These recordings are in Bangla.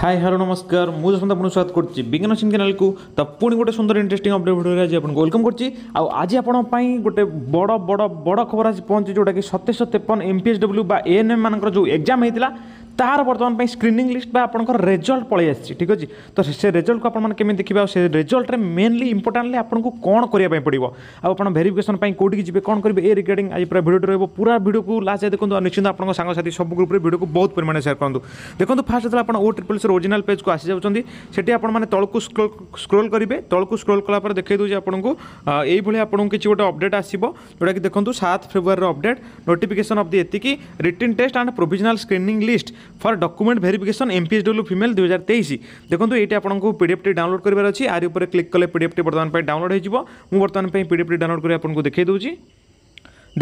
ହାଇ ହ୍ୟାଲୋ ନମସ୍କାର ମୁଁ ଯଶନ୍ତ ଆପଣଙ୍କୁ ସ୍ୱାଗତ କରୁଛି ବିଜ୍ଞାନ ସିଂ ଚ୍ୟାନେଲକୁ ତ ପୁଣି ଗୋଟେ ସୁନ୍ଦର ଇଣ୍ଟରେଷ୍ଟିଂ ଅପଡେଟ୍ ଭିଡ଼ିଓରେ ଆଜି ଆପଣଙ୍କୁ ୱେଲକମ୍ କରୁଛି ଆଉ ଆଜି ଆପଣଙ୍କ ପାଇଁ ଗୋଟେ ବଡ଼ ବଡ଼ ବଡ଼ ଖବର ଆଜି ପହଞ୍ଚି ଯେଉଁଟାକି ସତେଇଶହ ତେପନ ଏମ୍ ପି ଏଚ୍ ଡବ୍ଲ୍ୟୁ ବା ଏଏନ୍ଏମ୍ ମାନଙ୍କର ଯେଉଁ ଏକ୍ଜାମ୍ ହେଇଥିଲା तार बर्तमान स्क्रीनिंग लिस्ट आपजल्ट पलि आ ठीक अच्छे तो से रेजल्ट को आपने केमी देखिए से रेजल्ट मेनली इंपोर्टाटली आपको कौन करवाई पड़ो आप भेरिफिकेसन कौटी जी कौन करेंगे ए रिगार्डिंग आज पूरा भिडियो रोज पूरा भिड को लास्ट जाए देखो निश्चित आप साथी सब ग्रुप में भिडियो को बहुत परिमाण में सेयर करते देखो फास्ट जो आप ओ ट्रिपल सर ओरिजिनाल पेज को आसी जाते आपने तौक स्क्रोल स्क्रोल करेंगे तौक स्क्रोल कला देखे आपको आप किसी गोटे अपडेट आसो जोटा कि देखो सात February update notification of the एति written test and provisional screening list for document verification M P H W female दुई हजार तेईस देखो ये आपको पीडफ टी डाउनलोड करार अच्छी आर उपर क्लिक कले पीडफ्टी बर्तमान डाउनलोड हो बर्तमान पीडफ्टी डाउनलोड कर देखे दूसरी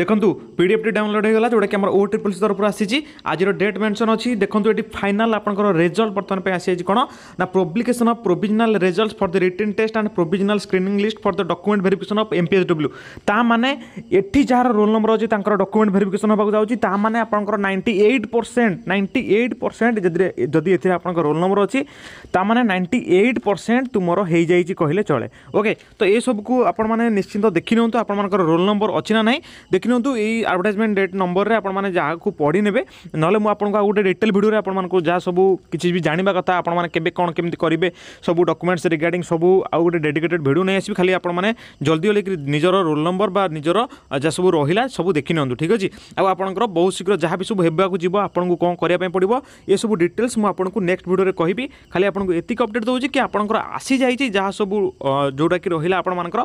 দেখন্তু পিডিএফটি ডাউনলোড হয়েগলা যেটাকি আমার ও ট্রিপল সি তরফর আসিছি আজির ডেট মেনশন অছি দেখন্তু এটি ফাইনাল আপনার রেজল্ট বর্তমান পাই আসিছি কোণ না publication of provisional result for the written test and provisional screening list for the document verification of MPS W তা মানে এটি যার রোল নম্বর অছি তাঁর ডকুমেন্ট ভেরিফিকেশন হওয়া যাচ্ছে তা মানে আপনার ninety eight percent ninety eight percent যদি এতে আপনার রোল নম্বর অছি তা মানে নাইন্টি এইট পরসেন্ট তুমর হয়ে যাই কহিলে চলে ওকে তো এসবু আপনার নিশ্চিন্ত দেখি নিউ আপনার রোল নম্বর অছি না নাই দেখি ଦେଖିନିଅନ୍ତୁ ଏଇ ଆଡ଼ଭର୍ଟାଇଜମେଣ୍ଟ ଡେଟ୍ ନମ୍ବରରେ ଆପଣମାନେ ଯାହାକୁ ପଢ଼ିନେବେ ନହେଲେ ମୁଁ ଆପଣଙ୍କୁ ଆଉ ଗୋଟେ ଡିଟେଲ୍ ଭିଡ଼ିଓରେ ଆପଣମାନଙ୍କୁ ଯାହା ସବୁ କିଛି ବି ଜାଣିବା କଥା ଆପଣମାନେ କେବେ କ'ଣ କେମିତି କରିବେ ସବୁ ଡକୁମେଣ୍ଟସ୍ ରିଗାର୍ଡ଼ିଂ ସବୁ ଆଉ ଗୋଟେ ଡେଡିକେଟେଡ଼ ଭିଡ଼ିଓ ନେଇ ଆସିବି ଖାଲି ଆପଣମାନେ ଜଲ୍ଦି ଓଲେଇକି ନିଜର ରୋଲ୍ ନମ୍ବର ବା ନିଜର ଯାହା ସବୁ ରହିଲା ସବୁ ଦେଖିନିଅନ୍ତୁ ଠିକ୍ ଅଛି ଆଉ ଆପଣଙ୍କର ବହୁତ ଶୀଘ୍ର ଯାହା ବି ସବୁ ହେବାକୁ ଯିବ ଆପଣଙ୍କୁ କ'ଣ କରିବା ପାଇଁ ପଡ଼ିବ ଏସବୁ ଡିଟେଲ୍ସ ମୁଁ ଆପଣଙ୍କୁ ନେକ୍ସଟ ଭିଡ଼ିଓରେ କହିବି ଖାଲି ଆପଣଙ୍କୁ ଏତିକି ଅପଡ଼େଟ୍ ଦେଉଛି କି ଆପଣଙ୍କର ଆସିଯାଇଛି ଯାହା ସବୁ ଯେଉଁଟାକି ରହିଲା ଆପଣମାନଙ୍କର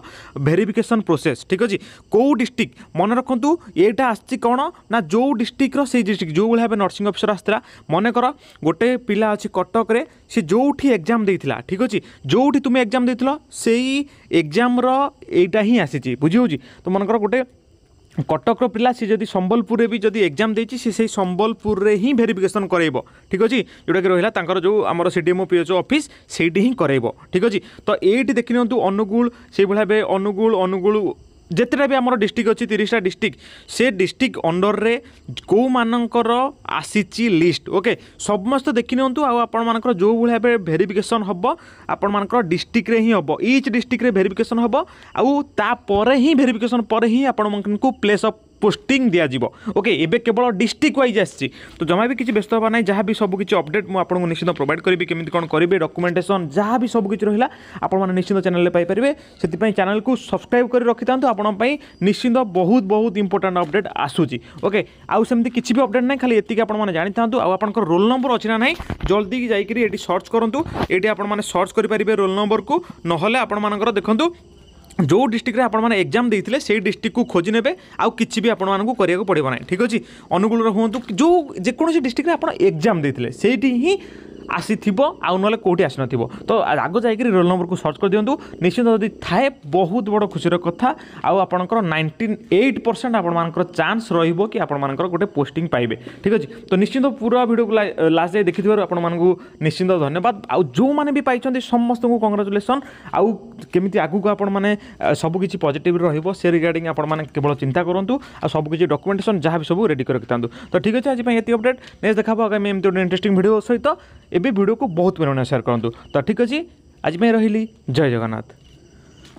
ଭେରିଫିକେସନ୍ ପ୍ରୋସେସ୍ ଠିକ୍ ଅଛି କେଉଁ ଡିଷ୍ଟ୍ରିକ୍ଟ ମନେ ରଖ দেখন্তু ଏଇଟା ଆସିଛି କ'ଣ ନା ଯେଉଁ ଡିଷ୍ଟ୍ରିକ୍ଟର ସେଇ ଡିଷ୍ଟ୍ରିକ୍ଟ ଯେଉଁଭଳି ଭାବେ ନର୍ସିଂ ଅଫିସର ଆସିଥିଲା ମନେକର ଗୋଟେ ପିଲା ଅଛି କଟକରେ ସେ ଯେଉଁଠି ଏକ୍ଜାମ୍ ଦେଇଥିଲା ଠିକ୍ ଅଛି ଯେଉଁଠି ତୁମେ ଏକ୍ଜାମ୍ ଦେଇଥିଲ ସେଇ ଏକ୍ଜାମ୍ର ଏଇଟା ହିଁ ଆସିଛି ବୁଝି ହେଉଛି ତ ମନେକର ଗୋଟେ কটকর পিলা সি যদি সম্বলপুরে বি যদি এক্সাম দিয়েছি সে সেই সম্বলপুরে হি ভেরিফিকেসন করাইব ঠিক আছে যেটাকি রহিলা তাঁর যে আমার সিডিএমও পিএচও অফিস সেইটি হি করাইব ঠিক আছে তো এইটি দেখি নিউ অনুগুল সেইভাবে অনুগুল অনুগুল ଯେତେଟା ବି ଆମର ଡିଷ୍ଟ୍ରିକ୍ଟ ଅଛି ତିରିଶଟା ଡିଷ୍ଟ୍ରିକ୍ଟ ସେ ଡିଷ୍ଟ୍ରିକ୍ଟ ଅଣ୍ଡରରେ କେଉଁମାନଙ୍କର ଆସିଛି ଲିଷ୍ଟ ଓକେ ସମସ୍ତେ ଦେଖିନିଅନ୍ତୁ ଆଉ ଆପଣମାନଙ୍କର ଯେଉଁ ଭଳି ଭାବେ ଭେରିଫିକେସନ୍ ହେବ ଆପଣମାନଙ୍କର ଡିଷ୍ଟ୍ରିକ୍ଟରେ ହିଁ ହେବ ଇଚ୍ ଡିଷ୍ଟ୍ରିକ୍ଟରେ ଭେରିଫିକେସନ୍ ହେବ ଆଉ ତାପରେ ହିଁ ଭେରିଫିକେସନ୍ ପରେ ହିଁ ଆପଣମାନଙ୍କୁ ପ୍ଲେସ୍ ଅଫ୍ পোস্টিং দিয়াযিব ওকে এবে কেবল ডিস্ট্রিক্ট ওয়াইজ আসছি তো জমা বি কিছু ব্যস্ত হওয়া না যা বি সব কিছু অপডেট মু আপনার নিশ্চিত প্রোভাইড করবি কেমি কোণ করবে ডকুমেন্টেসন যা বি সব কিছু রহিলা আপনার নিশ্চিত চ্যানেলে পাইপারে সেপাই চ্যানেলকে সবসক্রাইব করে রখি থাকতো আপনার নিশ্চিত বহুত বহুত ইম্পর্টাট অপডেট আসুচি ওকে আউমি কিছু বি অপডেট না খালি এতিকি আপনার জাঁ থাকতো আপনার রোল নম্বর অছি না না জলদি যাই এটি সর্চ করতু এটি আপনার সর্চ করে পারে রোল নম্বরক নহলে আপনার দেখুন ଯେଉଁ ଡିଷ୍ଟ୍ରିକ୍ଟରେ ଆପଣମାନେ ଏକ୍ଜାମ୍ ଦେଇଥିଲେ ସେଇ ଡିଷ୍ଟ୍ରିକ୍ଟକୁ ଖୋଜି ନେବେ ଆଉ କିଛି ବି ଆପଣମାନଙ୍କୁ କରିବାକୁ ପଡ଼ିବ ନାହିଁ ଠିକ୍ ଅଛି ଅନୁଗୁଳର ହୁଅନ୍ତୁ ଯେଉଁ ଯେକୌଣସି ଡିଷ୍ଟ୍ରିକ୍ଟରେ ଆପଣ ଏକ୍ଜାମ୍ ଦେଇଥିଲେ ସେଇଠି ହିଁ ଆସିଥିବ ଆଉ ନହେଲେ କେଉଁଠି ଆସିନଥିବ ତ ଆଗ ଯାଇକରି ରୋଲ୍ ନମ୍ବରକୁ ସର୍ଚ୍ଚ କରିଦିଅନ୍ତୁ ନିଶ୍ଚିନ୍ତ ଯଦି ଥାଏ ବହୁତ ବଡ଼ ଖୁସିର କଥା ଆଉ ଆପଣଙ୍କର ନାଇଣ୍ଟିନ୍ ଏଇଟ୍ ପରସେଣ୍ଟ ଆପଣମାନଙ୍କର ଚାନ୍ସ ରହିବ କି ଆପଣମାନଙ୍କର ଗୋଟେ ପୋଷ୍ଟିଂ ପାଇବେ ଠିକ୍ ଅଛି ତ ନିଶ୍ଚିନ୍ତ ପୁରା ଭିଡ଼ିଓକୁ ଲାଷ୍ଟ ଯାଇ ଦେଖିଥିବାରୁ ଆପଣମାନଙ୍କୁ ନିଶ୍ଚିନ୍ତ ଧନ୍ୟବାଦ ଆଉ ଯେଉଁମାନେ ବି ପାଇଛନ୍ତି ସମସ୍ତଙ୍କୁ କଂଗ୍ରାଚୁଲେସନ୍ ଆଉ କେମିତି ଆଗକୁ ଆପଣମାନେ ସବୁକିଛି ପଜିଟିଭ୍ ରହିବ ସେ ରିଗାର୍ଡ଼ିଂ ଆପଣମାନେ କେବଳ ଚିନ୍ତା କରନ୍ତୁ ଆଉ ସବୁକିଛି ଡକୁମେଣ୍ଟେସନ୍ ଯାହା ବି ସବୁ ରେଡ଼ି କରିଥାନ୍ତୁ ତ ଠିକ୍ ଅଛି ଆଜି ପାଇଁ ଏତିକି ଅପଡ଼େଟ୍ ନେକ୍ସଟ୍ ଦେଖା ହେବ ଆଗାମୀ ଏମିତି ଗୋଟେ ଇଣ୍ଟରେଷ୍ଟିଂ ଭିଡ଼ିଓ ସହିତ एवं भिडियो को बहुत परिमाण सेयार करूँ तो ठीक अच्छे आज रही जय जगन्नाथ